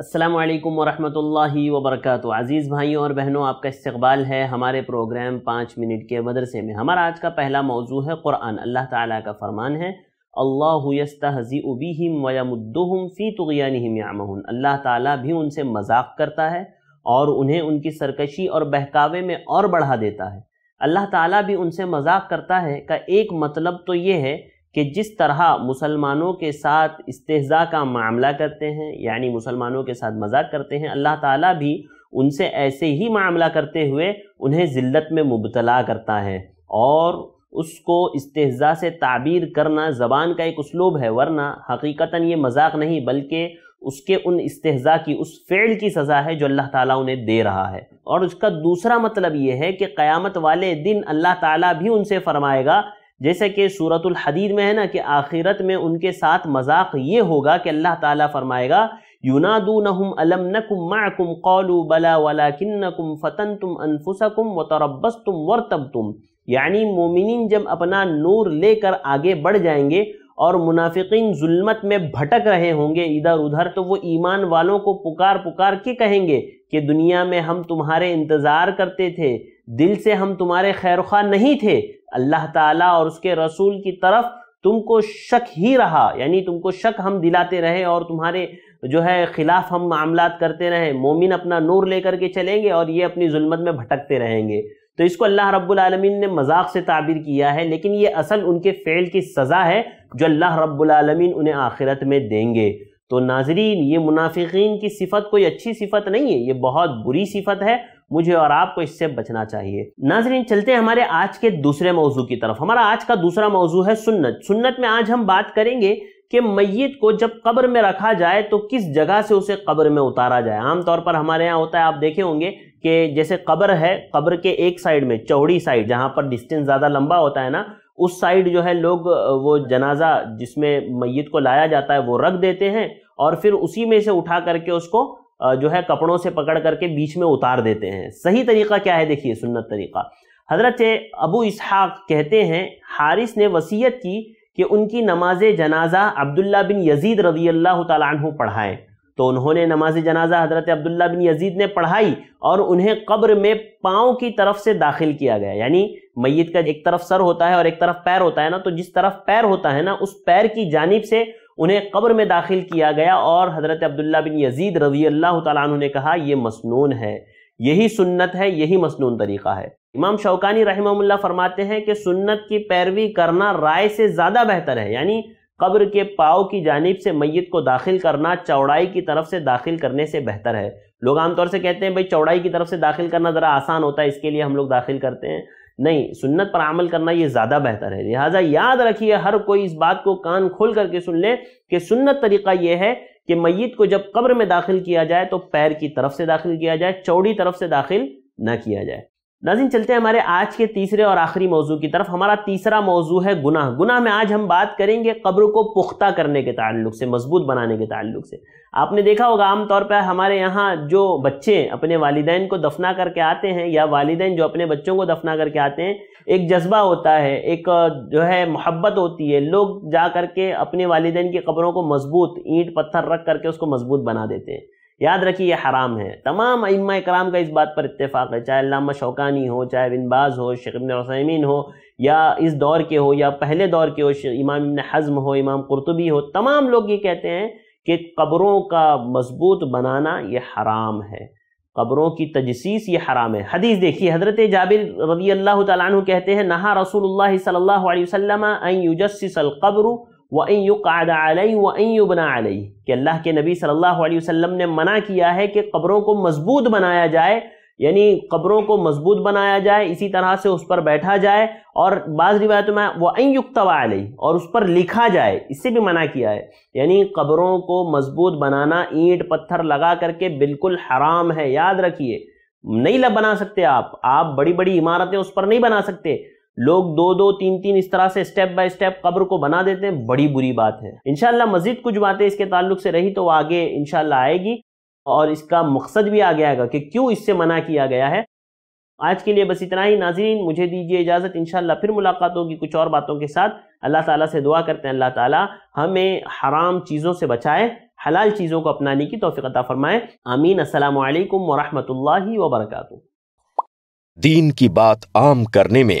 अस्सलाम वालेकुम वरहमतुल्लाहि वबरकatuह अज़ीज़ भाइयों और बहनों आपका इस्तकबाल है हमारे प्रोग्राम पाँच मिनट के मदरसे में हमारा आज का पहला मौजू है क़ुरान अल्लाह ताला का फ़रमान है अल्लाहज़ी उबीम वयमुद्दुम फ़ी तुगयानहम यामहन अल्लाह ताला भी उनसे मजाक करता है और उन्हें उनकी सरकशी और बहकावे में और बढ़ा देता है अल्लाह ताला भी उनसे मजाक करता है का एक मतलब तो ये है कि जिस तरह मुसलमानों के साथ इस्तेजा का मामला करते हैं यानी मुसलमानों के साथ मजाक करते हैं अल्लाह ताला भी उनसे ऐसे ही मामला करते हुए उन्हें ज़िल्लत में मुबतला करता है और उसको इस्तेजा से ताबीर करना ज़बान का एक उसलूब है वरना हकीकता ये मजाक नहीं बल्कि उसके उन इस्तेजा की उस फेल की सज़ा है जो अल्लाह ताला उन्हें दे रहा है और उसका दूसरा मतलब ये है कि क़यामत वाले दिन अल्लाह ताला भी उनसे फरमाएगा जैसे कि सूरतुल हदीद में है ना कि आखिरत में उनके साथ मजाक ये होगा कि अल्लाह ताला फरमाएगा यूनादू नहुम अलम नकुम माकुम कौलू बला वला किन्नकुम फ़तन तुम अनफुसकुम व तरबस तुम वर्तब तुम यानी मोमिन जब अपना नूर लेकर आगे बढ़ जाएंगे और मुनाफिकिन जुल्मत में भटक रहे होंगे इधर उधर तो वो ईमान वालों को पुकार पुकार के कहेंगे कि दुनिया में हम तुम्हारे इंतज़ार करते थे दिल से हम तुम्हारे खैर खा नहीं थे अल्लाह ताला और उसके रसूल की तरफ तुमको शक ही रहा यानी तुमको शक हम दिलाते रहे और तुम्हारे जो है खिलाफ हम मामला करते रहे मोमिन अपना नूर लेकर के चलेंगे और ये अपनी जुल्मत में भटकते रहेंगे तो इसको अल्लाह रब्बुल ने मजाक से ताबिर किया है लेकिन ये असल उनके फ़ेल की सज़ा है जो अल्लाह रब्बुल उन्हें आखिरत में देंगे तो नाजरीन ये मुनाफिकीन की सिफत कोई अच्छी सिफत नहीं है ये बहुत बुरी सिफत है मुझे और आपको इससे बचना चाहिए नाजरीन चलते हैं हमारे आज के दूसरे मौजू की तरफ हमारा आज का दूसरा मौजू है सुन्नत सुन्नत में आज हम बात करेंगे कि मैत को जब कब्र में रखा जाए तो किस जगह से उसे कब्र में उतारा जाए आमतौर पर हमारे यहाँ होता है आप देखे होंगे कि जैसे कब्र है कब्र के एक साइड में चौड़ी साइड जहाँ पर डिस्टेंस ज़्यादा लंबा होता है ना उस साइड जो है लोग वो जनाजा जिसमें मैत को लाया जाता है वो रख देते हैं और फिर उसी में से उठा करके उसको जो है कपड़ों से पकड़ करके बीच में उतार देते हैं सही तरीका क्या है देखिए सुन्नत तरीका हजरत अबू इसहाक कहते हैं हारिस ने वसीयत की कि उनकी नमाज जनाजा अब्दुल्ला बिन यजीद रजी अल्लाह तु पढ़ाएं तो उन्होंने नमाज जनाजा हजरत अब्दुल्ला बिन यजीद ने पढ़ाई और उन्हें कब्र में पाँव की तरफ से दाखिल किया गया यानी मैत का एक तरफ सर होता है और एक तरफ पैर होता है ना तो जिस तरफ पैर होता है ना उस पैर की जानब से उन्हें कब्र में दाखिल किया गया और हज़रत अब्दुल्ला बिन यजीद रजी अल्लाह तु ने कहा यह मसनून है यही सुन्नत है यही मसनून तरीक़ा है इमाम शौकानी रहमल्ला फरमाते हैं कि सुन्नत की पैरवी करना राय से ज़्यादा बेहतर है यानी कब्र के पाव की जानब से मैत को दाखिल करना चौड़ाई की तरफ से दाखिल करने से बेहतर है लोग आमतौर से कहते हैं भाई चौड़ाई की तरफ से दाखिल करना ज़रा आसान होता है इसके लिए हम लोग दाखिल करते हैं नहीं सुन्नत पर अमल करना ये ज़्यादा बेहतर है लिहाजा याद रखिए हर कोई इस बात को कान खोल करके सुन ले कि सुन्नत तरीका ये है कि मैत को जब कब्र में दाखिल किया जाए तो पैर की तरफ से दाखिल किया जाए चौड़ी तरफ से दाखिल ना किया जाए नाजिन चलते हैं हमारे आज के तीसरे और आखिरी मौजू की तरफ हमारा तीसरा मौजू है गुनाह गुनाह में आज हम बात करेंगे कब्र को पुख्ता करने के ताल्लुक से मजबूत बनाने के ताल्लुक से आपने देखा होगा आमतौर पर हमारे यहाँ जो बच्चे अपने वालदेन को दफना करके आते हैं या वालदेन जो अपने बच्चों को दफना करके आते हैं एक जज्बा होता है एक जो है मोहब्बत होती है लोग जा करके अपने वालदेन की कब्रों को मजबूत ईंट पत्थर रख करके उसको मजबूत बना देते हैं याद रखिए यह हराम है तमाम अम्मा कराम का इस बात पर इतफ़ाक़ है चाहे लामा शौकानी हो चाहे बिनबाज हो शिकबन वसैमीन हो या इस दौर के हो या पहले दौर के हो इमाम इमन हज़म हो इमाम कुरतबी हो तमाम लोग ये कहते हैं कि कब्रों का मजबूत बनाना ये हराम है कब्रों की तजसीस ये हराम है हदीस देखिए हजरत जाबिर रदी अल्लाह तु कहते हैं नहा रसूल सल्ला वसलम युजस्सल वन युकादा अलई वन बना आलई कि अल्लाह के नबी सल्लल्लाहु अलैहि वसल्लम ने मना किया है कि कब्रों को मजबूत बनाया जाए यानी कब्रों को मजबूत बनाया जाए इसी तरह से उस पर बैठा जाए और बाज़ रिवायतों में वन युक्तवा अलई और उस पर लिखा जाए इससे भी मना किया है यानी कब्रों को मजबूत बनाना ईंट पत्थर लगा करके बिल्कुल हराम है याद रखिए नहीं बना सकते आप आप बड़ी बड़ी इमारतें उस पर नहीं बना सकते लोग दो दो तीन तीन इस तरह से स्टेप बाय स्टेप कब्र को बना देते हैं बड़ी बुरी बात है इनशाला मजीद कुछ बातें इसके ताल्लुक से रही तो आगे इनशाला आएगी और इसका मकसद भी गया आएगा कि क्यों इससे मना किया गया है आज के लिए बस इतना ही नाजरीन मुझे दीजिए इजाज़त इंशाल्लाह फिर मुलाकात होगी कुछ और बातों के साथ अल्लाह ताला से दुआ करते हैं अल्लाह ताला हमें हराम चीज़ों से बचाए हलाल चीज़ों को अपनाने की तोफ़ीकता फ़रमाए आमीन अल्लाम वरहमल वर्क दीन की बात आम करने में